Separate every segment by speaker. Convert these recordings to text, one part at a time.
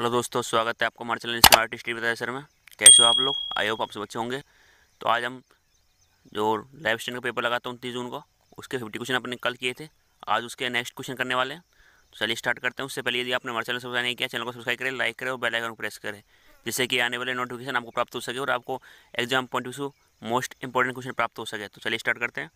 Speaker 1: hello दोस्तों स्वागत है आपको हमारे चैनल स्मार्ट हिस्ट्री बताया सर में कैसे हो आप लोग आई होप आप सब अच्छे होंगे तो आज हम जो लाइव स्टैंड का पेपर लगाता हूँ तीस जून को उसके फिफ्टी क्वेश्चन अपने कल किए थे आज उसके नेक्स्ट क्वेश्चन करने वाले हैं तो चलिए स्टार्ट करते हैं उससे पहले यदि आपने हमारे चैनल सब्सक्राइब नहीं किया चैनल को सब्सक्राइब करें लाइक करें और बेल आइकन प्रेस करें जिससे कि आने वाले नोटिफिकेशन आपको प्राप्त हो सके और आपको exam point of view most important question प्राप्त हो सके तो चलिए स्टार्ट करते हैं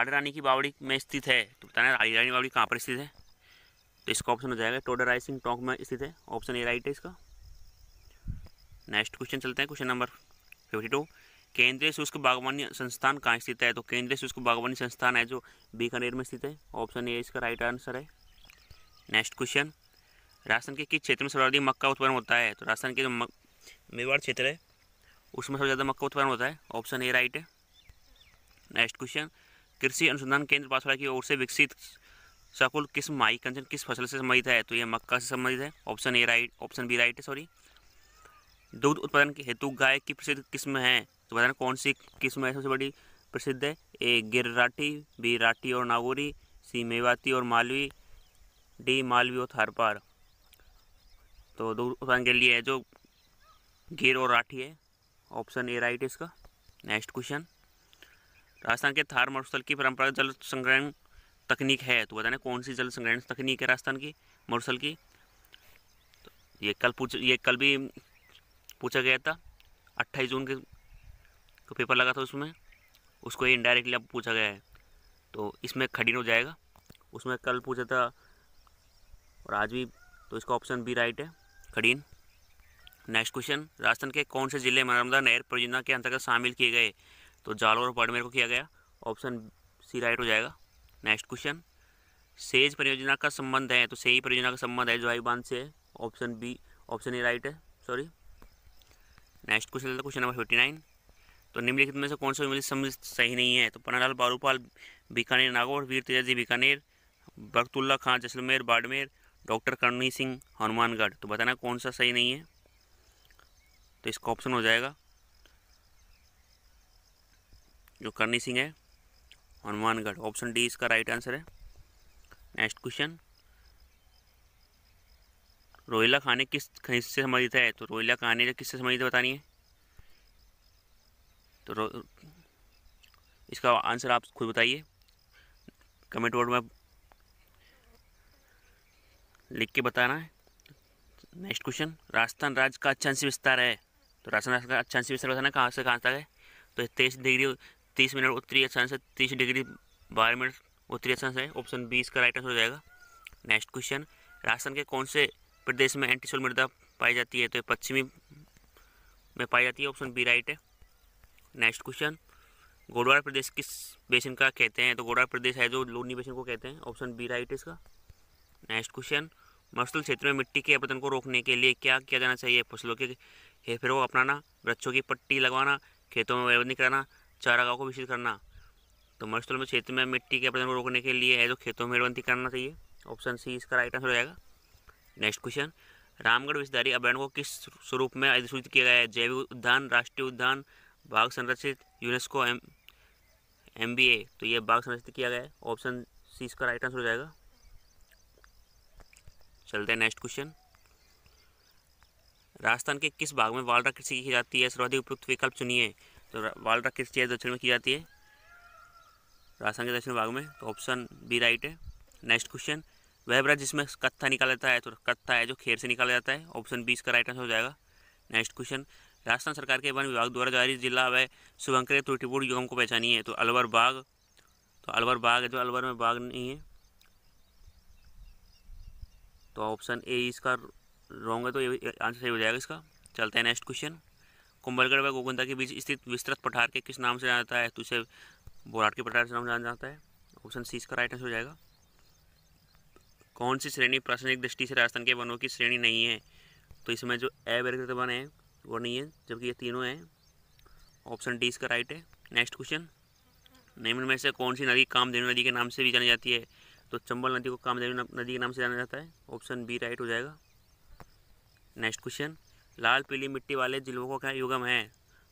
Speaker 1: आड़ी रानी की बावड़ी में स्थित है तो बताना आड़ी रानी बावड़ी कहाँ पर स्थित है तो इसका ऑप्शन हो जाएगा टोडर राइसिंग टोंक में स्थित है ऑप्शन ए राइट है इसका नेक्स्ट क्वेश्चन चलते हैं क्वेश्चन नंबर फिफ्टी टू केंद्रीय शुष्क बागवानी संस्थान कहाँ स्थित है तो केंद्रीय शुष्क बागवानी संस्थान है जो बीकानेर में स्थित है ऑप्शन ए इसका राइट आंसर है नेक्स्ट क्वेश्चन राजस्थान के किस क्षेत्र में सर्वाधिक मक्का उत्पादन होता है तो राजस्थान के जो मेवाड़ क्षेत्र है उसमें सबसे ज़्यादा मक्का उत्पादन होता है ऑप्शन ए राइट है नेक्स्ट क्वेश्चन कृषि अनुसंधान केंद्र पासवाड़ा की ओर से विकसित सफुल किस माई कंसर्न किस फसल से संबंधित है तो ये मक्का से संबंधित है option A right option B right है सॉरी दूध उत्पादन के हेतु गाय की प्रसिद्ध किस्म है तो बताना कौन सी किस्म है सबसे बड़ी प्रसिद्ध है ए गिरराठी बी राठी और नागोरी सी मेवाती और मालवी डी मालवी और थारपार तो दूध उत्पादन के लिए जो गिर और राठी है ऑप्शन ए राइट है इसका नेक्स्ट क्वेश्चन राजस्थान के थार मरुस्थल की परंपरागत जल संग्रहण तकनीक है तो बताने कौन सी जल संग्रहण तकनीक है राजस्थान की मरुसल की तो ये कल पूछ ये कल भी पूछा गया था अट्ठाईस जून के को पेपर लगा था उसमें उसको ये इनडायरेक्टली अब पूछा गया है तो इसमें खडिन हो जाएगा उसमें कल पूछा था और आज भी तो इसका ऑप्शन बी राइट है खडीन नेक्स्ट क्वेश्चन राजस्थान के कौन से जिले नर्मदा नहर परियोजना के अंतर्गत शामिल किए गए तो जालौर और बाड़मेर को किया गया ऑप्शन सी राइट हो जाएगा नेक्स्ट क्वेश्चन सेज परियोजना का संबंध है तो सेज परियोजना का संबंध है जो आई बांध से है option B option A right है sorry next question question number fifty nine तो निम्नलिखित में से कौन सा समझ सही नहीं है तो पन्नालाल बारूपाल बीकानेर नागौर वीर तेजाजी बीकानेर बख्तुल्ला खान जैसलमेर बाड़मेर डॉक्टर करणी सिंह हनुमानगढ़ तो बताना कौन सा सही नहीं है तो इसका ऑप्शन हो जाएगा जो करणी सिंह है हनुमानगढ़ ऑप्शन डी इसका राइट आंसर है नेक्स्ट क्वेश्चन रोहिला खाने किस खनिज से संबंधित है तो रोहिला खाने का किससे संबंधित बतानी है तो रो इसका आंसर आप खुद बताइए कमेंट बोर्ड में लिख के बताना है नेक्स्ट क्वेश्चन राजस्थान राज्य का अच्छा विस्तार है तो राजस्थान राज्य का अच्छा विस्तार बताना कहाँ से कहाँ तक है तो तेईस डिग्री तीस मिनट उत्तरी अक्षांश है तीस डिग्री बारह मिनट उत्तरी अक्षांश है ऑप्शन बी इसका राइट आंसर हो जाएगा नेक्स्ट क्वेश्चन राजस्थान के कौन से प्रदेश में एंटीसोल मृदा पाई जाती है तो पश्चिमी में पाई जाती है ऑप्शन बी राइट है नेक्स्ट क्वेश्चन गोडवार प्रदेश किस बेसिन का कहते हैं तो गोडवार प्रदेश है जो लोनी बेसिन को कहते हैं ऑप्शन बी राइट इसका नेक्स्ट क्वेश्चन मरुस्थल क्षेत्र में मिट्टी के अपतन को रोकने के लिए क्या किया जाना चाहिए फसलों के हेफेरों को अपनाना वृक्षों की पट्टी लगवाना खेतों में वैवनी कराना चारागाह को विकसित करना तो मरुस्थल में क्षेत्र में मिट्टी के अपरदन को रोकने के लिए है जो तो खेतों में मेड़बंदी करना चाहिए ऑप्शन सी इसका राइट आंसर हो जाएगा नेक्स्ट क्वेश्चन रामगढ़ विषधारी अभ्यारण को किस स्वरूप में अधिसूचित किया गया है जैविक उद्यान राष्ट्रीय उद्यान बाघ संरक्षित UNESCO M M B A तो ये बाघ संरक्षित किया गया है ऑप्शन सी इसका राइट आंसर हो जाएगा चलते हैं नेक्स्ट क्वेश्चन राजस्थान के किस भाग में वालरा कृषि की जाती है सर्वाधिक उपयुक्त विकल्प चुनिए तो वाल रख किस चेयर दक्षिण में की जाती है राजस्थान के दक्षिण भाग में तो ऑप्शन बी राइट है नेक्स्ट क्वेश्चन वह ब्रज जिसमें कत्था निकाला जाता है तो कत्था है जो खेर से निकाला जाता है ऑप्शन बी इसका राइट आंसर हो जाएगा नेक्स्ट क्वेश्चन राजस्थान सरकार के वन विभाग द्वारा जारी जिला व शुभंकर त्रुटिपूर्ण युगम को पहचानी है तो अलवर बाग तो अलवर बाग है जो अलवर में बाग नहीं है तो ऑप्शन ए इसका रॉन्ग है तो आंसर सही हो जाएगा इसका चलते हैं नेक्स्ट क्वेश्चन कुंभलगढ़ व गोगुंदा के बीच स्थित विस्तृत पठार के किस नाम से जाना जाता है तो इसे बोराट के पठार से नाम जाना जाता है ऑप्शन सी इसका राइट आंसर हो जाएगा कौन सी श्रेणी प्रशासनिक दृष्टि से राजस्थान के वनों की श्रेणी नहीं है तो इसमें जो अवर्गत वन है वो नहीं है जबकि ये तीनों हैं ऑप्शन डी इसका राइट है नेक्स्ट क्वेश्चन निम्न में से कौन सी नदी कामधेनु नदी के नाम से भी जानी जाती है तो चंबल नदी को कामधेनु नदी के नाम से जाना जाता है ऑप्शन बी राइट हो जाएगा नेक्स्ट क्वेश्चन लाल पीली मिट्टी वाले जिलों का क्या युगम है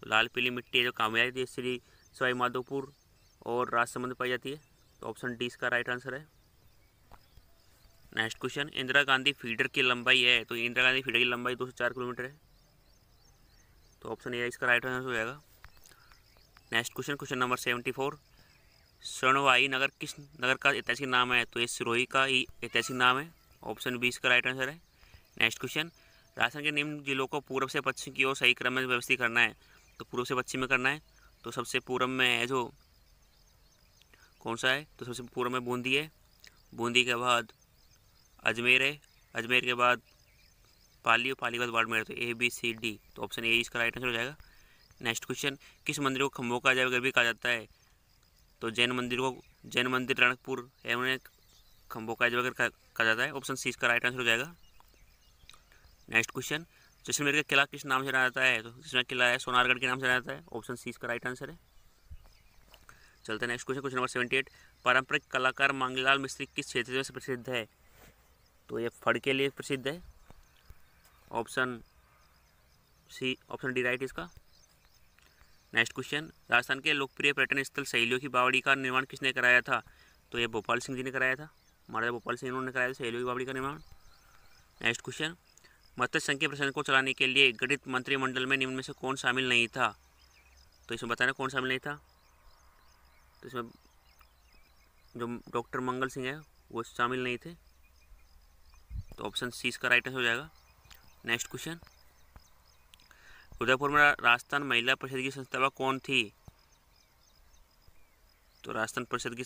Speaker 1: तो लाल पीली मिट्टी है जो काम थी श्री सवाई माधोपुर और राजसमंद पाई जाती है तो ऑप्शन डी इसका राइट आंसर है next question Indira Gandhi feeder की लंबाई है तो इंदिरा गांधी फीडर की लंबाई दो किलोमीटर है तो ऑप्शन ए इसका राइट आंसर हो जाएगा next question question number seventy four स्वर्णवाई नगर किस नगर का ऐतिहासिक नाम है तो ये सिरोही का ही ऐतिहासिक नाम है ऑप्शन बी इसका राइट आंसर है नेक्स्ट क्वेश्चन राजस्थान के निम्न जिलों को पूर्व से पश्चिम की ओर सही क्रम में व्यवस्थित करना है तो पूर्व से पश्चिम में करना है तो सबसे पूर्व में है जो कौन सा है तो सबसे पूर्व में बूंदी है बूंदी के बाद अजमेर है अजमेर के बाद पाली और पाली के बाद बाड़मेर तो ए बी सी डी तो ऑप्शन ए इसका राइट आंसर हो जाएगा नेक्स्ट क्वेश्चन किस मंदिर को खम्भों का अजायब भी कहा जाता है तो जैन मंदिर को जैन मंदिर रणकपुर है उन्हें खम्भों का अजायब कहा जाता है ऑप्शन सी इसका राइट आंसर हो जाएगा नेक्स्ट क्वेश्चन जैसलमेर का किला किस नाम से जाना जाता है तो जिसमें किला है सोनारगढ़ के नाम से जाता है ऑप्शन सी इसका राइट आंसर है चलते हैं next question question number seventy eight पारंपरिक कलाकार मांगीलाल मिस्त्री किस क्षेत्र में प्रसिद्ध है तो ये फड़ के लिए प्रसिद्ध है option C option D right इसका नेक्स्ट क्वेश्चन राजस्थान के लोकप्रिय पर्यटन स्थल सहेलियों की बावड़ी का निर्माण किसने कराया था तो ये भोपाल सिंह जी ने कराया था महाराजा भोपाल सिंह उन्होंने कराया था सहेलियों की बावड़ी का निर्माण नेक्स्ट क्वेश्चन मत्स्य संघ के प्रशासन को चलाने के लिए गठित मंत्रिमंडल में निम्न में से कौन शामिल नहीं था तो इसमें बताना कौन शामिल नहीं था तो इसमें जो डॉक्टर मंगल सिंह है वो शामिल नहीं थे तो ऑप्शन सी इसका राइट आंसर हो जाएगा नेक्स्ट क्वेश्चन उदयपुर में राजस्थान महिला परिषद की संस्थापक कौन थी तो राजस्थान परिषद की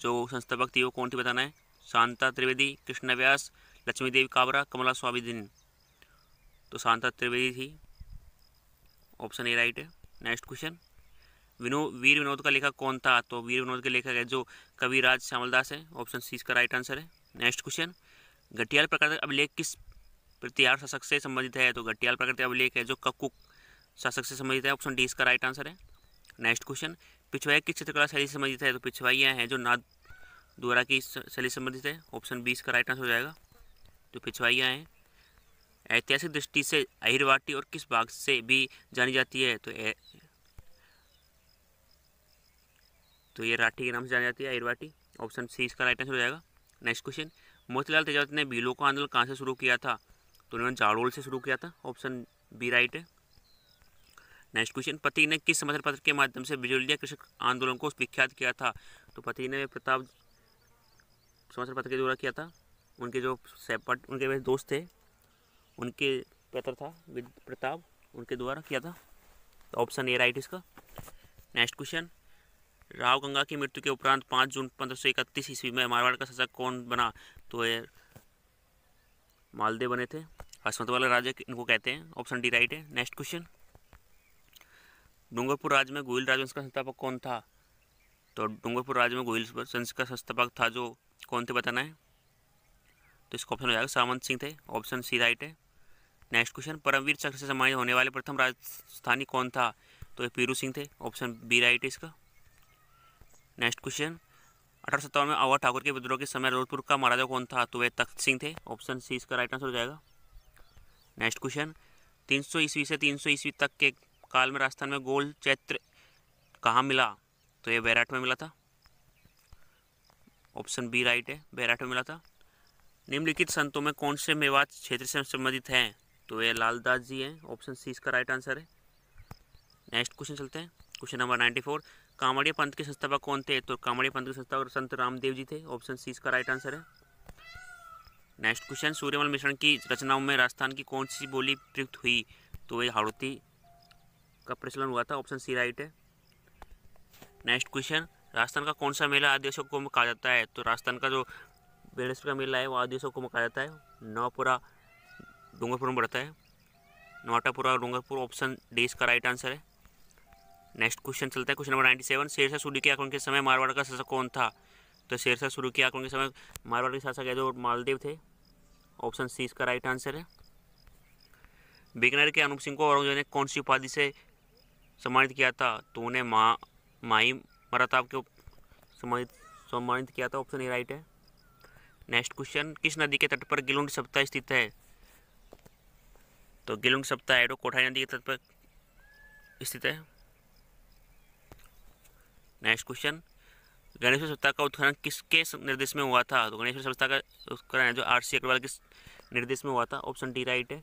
Speaker 1: जो संस्थापक थी वो कौन थी बताना है शांता त्रिवेदी कृष्णा व्यास लक्ष्मी देवी काबरा कमला स्वामी दिन तो शांता त्रिवेदी थी ऑप्शन ए राइट है नेक्स्ट क्वेश्चन विनोद वीर विनोद का लेखक कौन था तो वीर विनोद के लेखक है जो कविराज श्यामलदास है ऑप्शन सी इसका राइट आंसर है नेक्स्ट क्वेश्चन घटियाल प्रकृत अभिलेख किस प्रतिहार शासक से संबंधित है तो घटियाल प्रकृति अभिलेख है जो कक्कुक शासक से संबंधित है ऑप्शन डी इसका राइट आंसर है नेक्स्ट क्वेश्चन पिछवाई किस चित्रकला शैली से संबंधित है तो पिछवाइयाँ हैं जो नाद द्वारा की शैली संबंधित है ऑप्शन बी इसका राइट आंसर हो जाएगा जो पिछवाइयाँ हैं ऐतिहासिक दृष्टि से अहिरवाटी और किस बाग से भी जानी जाती है तो ए, तो ये राठी के नाम से जानी जाती है अहिरवाटी ऑप्शन सी इसका राइट आंसर हो जाएगा नेक्स्ट क्वेश्चन मोतीलाल तेजावत ने भीलों का आंदोलन कहाँ से शुरू किया था तो उन्होंने जाड़ोल से शुरू किया था ऑप्शन बी राइट है नेक्स्ट क्वेश्चन पति ने किस समाचार पत्र के माध्यम से बिजोलिया कृषक आंदोलन को विख्यात किया था तो पति ने प्रताप समाचार पत्र के द्वारा किया था उनके जो सेपट उनके वैसे दोस्त थे उनके पत्र था विद प्रताप उनके द्वारा किया था तो ऑप्शन ए राइट इसका नेक्स्ट क्वेश्चन राव गंगा की मृत्यु के उपरांत पाँच जून पंद्रह सौ इकतीस ईस्वी में मारवाड़ का शासक कौन बना तो ये मालदेव बने थे हसमत वाला राजा इनको कहते हैं ऑप्शन डी राइट है नेक्स्ट क्वेश्चन डूंगरपुर राज्य में गोयल राजवंश का संस्थापक कौन था तो डूंगरपुर राज्य में गोयल वंश का संस्थापक था जो कौन थे बताना है तो इसका ऑप्शन हो जाएगा सामंत सिंह थे ऑप्शन सी राइट है नेक्स्ट क्वेश्चन परमवीर चक्र से सम्मानित होने वाले प्रथम राजस्थानी कौन था तो ये पीरू सिंह थे ऑप्शन बी राइट है इसका नेक्स्ट क्वेश्चन अठारह सत्तावन में अवा ठाकुर के विद्रोह के समय रोधपुर का महाराजा कौन था तो वह तख्त सिंह थे ऑप्शन सी इसका राइट आंसर हो जाएगा नेक्स्ट क्वेश्चन तीन सौ ईस्वी से तीन सौ ईस्वी तक के काल में राजस्थान में गोल चैत्र कहाँ मिला तो ये बैराट में मिला था ऑप्शन बी राइट है बैराट में मिला था निम्नलिखित संतों में कौन से मेवात क्षेत्र से संबंधित हैं तो ये लालदास जी हैं ऑप्शन सी इसका राइट आंसर है नेक्स्ट क्वेश्चन चलते हैं क्वेश्चन नंबर नाइन्टी फोर कांवड़िया पंथ के संस्थापक कौन थे तो कांवड़िया पंथ के संस्थापक संत रामदेव जी थे ऑप्शन सी इसका राइट आंसर है नेक्स्ट क्वेश्चन सूर्यमल मिश्रण की रचनाओं में राजस्थान की कौन सी बोली प्रयुक्त हुई तो ये हाड़ोती का प्रचलन हुआ था ऑप्शन सी राइट है नेक्स्ट क्वेश्चन राजस्थान का कौन सा मेला आदिवासियों को कहा जाता है तो राजस्थान का जो पेड़स का मेला है वो आदिशों को मकाया जाता है नवापुरा डूंगरपुर में बढ़ता है नोटापुरा डूंगरपुर ऑप्शन डी इसका राइट आंसर है नेक्स्ट क्वेश्चन चलता है question number ninety seven Sher Shah Suri के आक्रमण के समय मारवाड़ का शासक कौन था तो शेरशाह सूरी के आक्रमण के समय मारवाड़ के शासक जो मालदेव थे ऑप्शन सी इसका राइट आंसर है बीकानेर के अनूप सिंह को औरंगजेब ने कौन सी उपाधि से सम्मानित किया था तो उन्हें मा माई मराताब के सम्मानित सम्मानित किया था ऑप्शन ए राइट है नेक्स्ट क्वेश्चन किस नदी के तट पर गिलुंड सप्ताह स्थित है तो गिलुंड सप्ताह एडो कोठारी नदी के तट पर स्थित है नेक्स्ट क्वेश्चन गणेश्वर सप्ताह का उत्खनन किसके निर्देश में हुआ था तो गणेश्वर सप्ताह का उत्खनन है जो आर सी अग्रवाल के निर्देश में हुआ था ऑप्शन डी राइट है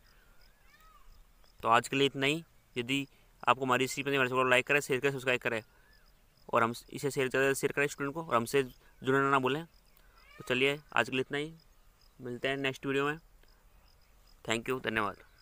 Speaker 1: तो आज के लिए इतना ही यदि आपको हमारी इसी पर लाइक करें शेयर करें सब्सक्राइब करें और हम इसे शेयर ज़्यादा शेयर करें स्टूडेंट को और हमसे जुड़ना ना बोलें तो चलिए आज के लिए इतना ही मिलते हैं नेक्स्ट वीडियो में थैंक यू धन्यवाद